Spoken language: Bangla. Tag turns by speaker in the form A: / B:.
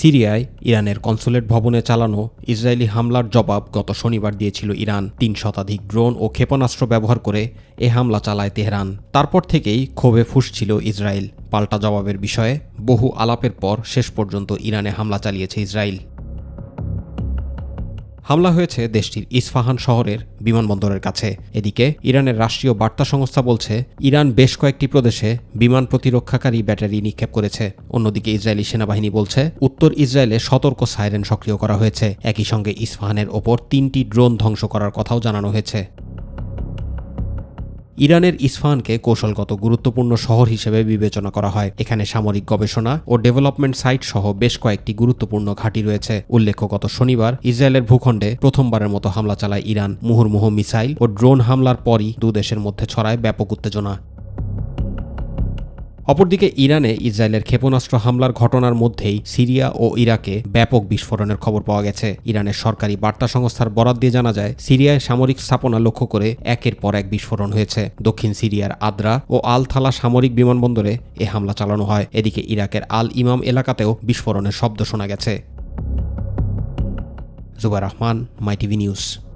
A: সিরিয়ায় ইরানের কনসুলেট ভবনে চালানো ইসরায়েলি হামলার জবাব গত শনিবার দিয়েছিল ইরান তিন শতাধিক ড্রোন ও ক্ষেপণাস্ত্র ব্যবহার করে এ হামলা চালায় তেহরান তারপর থেকেই ক্ষোভে ফুসছিল ইসরায়েল পাল্টা জবাবের বিষয়ে বহু আলাপের পর শেষ পর্যন্ত ইরানে হামলা চালিয়েছে ইসরায়েল হামলা হয়েছে দেশটির ইসফাহান শহরের বিমানবন্দরের কাছে এদিকে ইরানের রাষ্ট্রীয় বার্তা সংস্থা বলছে ইরান বেশ কয়েকটি প্রদেশে বিমান প্রতিরক্ষাকারী ব্যাটারি নিক্ষেপ করেছে অন্যদিকে ইসরায়েলি সেনাবাহিনী বলছে উত্তর ইসরায়েলে সতর্ক সাইরেন সক্রিয় করা হয়েছে একই সঙ্গে ইসফাহানের ওপর তিনটি ড্রোন ধ্বংস করার কথাও জানানো হয়েছে ইরানের ইসফানকে কৌশলগত গুরুত্বপূর্ণ শহর হিসেবে বিবেচনা করা হয় এখানে সামরিক গবেষণা ও ডেভেলপমেন্ট সাইট সহ বেশ কয়েকটি গুরুত্বপূর্ণ ঘাঁটি রয়েছে উল্লেখ্য গত শনিবার ইসরায়েলের ভূখণ্ডে প্রথমবারের মতো হামলা চালায় ইরান মুহুর্মুহ মিসাইল ও ড্রোন হামলার পরই দুদেশের মধ্যে ছড়ায় ব্যাপক উত্তেজনা অপরদিকে ইরানে ইসরায়েলের ক্ষেপণাস্ত্র হামলার ঘটনার মধ্যেই সিরিয়া ও ইরাকে ব্যাপক বিস্ফোরণের খবর পাওয়া গেছে ইরানের সরকারি বার্তা সংস্থার বরাদ দিয়ে জানা যায় সিরিয়ায় সামরিক স্থাপনা লক্ষ্য করে একের পর এক বিস্ফোরণ হয়েছে দক্ষিণ সিরিয়ার আদ্রা ও আল থালা সামরিক বিমানবন্দরে এ হামলা চালানো হয় এদিকে ইরাকের আল ইমাম এলাকাতেও বিস্ফোরণের শব্দ শোনা গেছে Zubair Rahman My TV news